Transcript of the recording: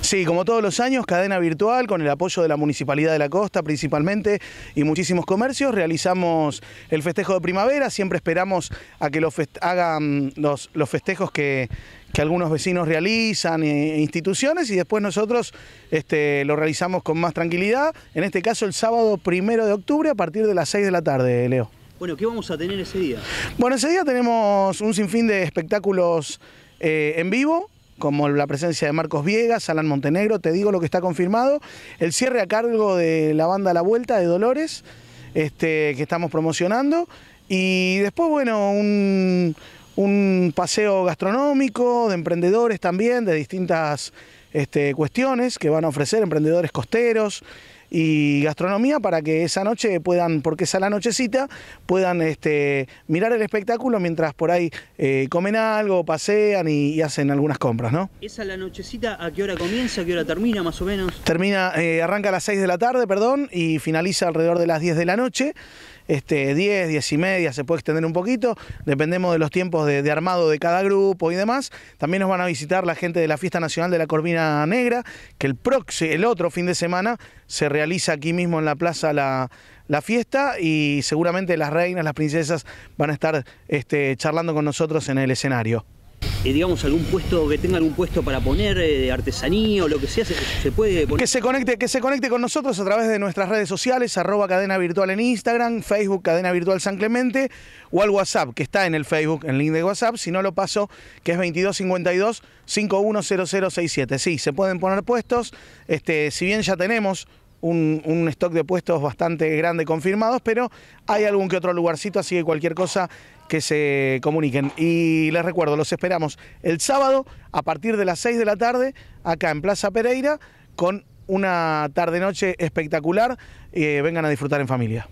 Sí, como todos los años, cadena virtual, con el apoyo de la Municipalidad de la Costa principalmente y muchísimos comercios, realizamos el festejo de primavera, siempre esperamos a que los hagan los, festejos que, que algunos vecinos realizan, e instituciones, y después nosotros este, lo realizamos con más tranquilidad, en este caso el sábado primero de octubre a partir de las 6 de la tarde, Leo. Bueno, ¿qué vamos a tener ese día? Bueno, ese día tenemos un sinfín de espectáculos eh, en vivo, como la presencia de Marcos Viegas, Alan Montenegro, te digo lo que está confirmado. El cierre a cargo de la banda La Vuelta de Dolores, este, que estamos promocionando. Y después, bueno, un, paseo gastronómico de emprendedores también, de distintas este, cuestiones que van a ofrecer emprendedores costeros y gastronomía para que esa noche puedan, porque es a la nochecita, puedan este, mirar el espectáculo mientras por ahí eh, comen algo, pasean y, hacen algunas compras, ¿no? ¿Esa la nochecita a qué hora comienza, a qué hora termina más o menos? Termina, eh, arranca a las 6 de la tarde, perdón, y finaliza alrededor de las 10 de la noche este, 10, 10 y media, se puede extender un poquito, dependemos de los tiempos de, armado de cada grupo y demás. También nos van a visitar la gente de la Fiesta Nacional de la Corvina Negra, que el, el otro fin de semana se realiza aquí mismo en la plaza la, la fiesta y seguramente las reinas, las princesas van a estar este, charlando con nosotros en el escenario. Eh, digamos, algún puesto, que tenga algún puesto para poner eh, de artesanía o lo que sea, se, se, puede poner. Que se, conecte, que se conecte con nosotros a través de nuestras redes sociales, arroba cadena virtual en Instagram, Facebook cadena virtual San Clemente o al WhatsApp, que está en el Facebook, en el link de WhatsApp, si no lo paso, que es 2252 510067. Sí, se pueden poner puestos, este, si bien ya tenemos un, stock de puestos bastante grande confirmados, pero hay algún que otro lugarcito, así que cualquier cosa que se comuniquen. Y les recuerdo, los esperamos el sábado a partir de las 6 de la tarde acá en Plaza Pereira con una tarde-noche espectacular. Eh, vengan a disfrutar en familia.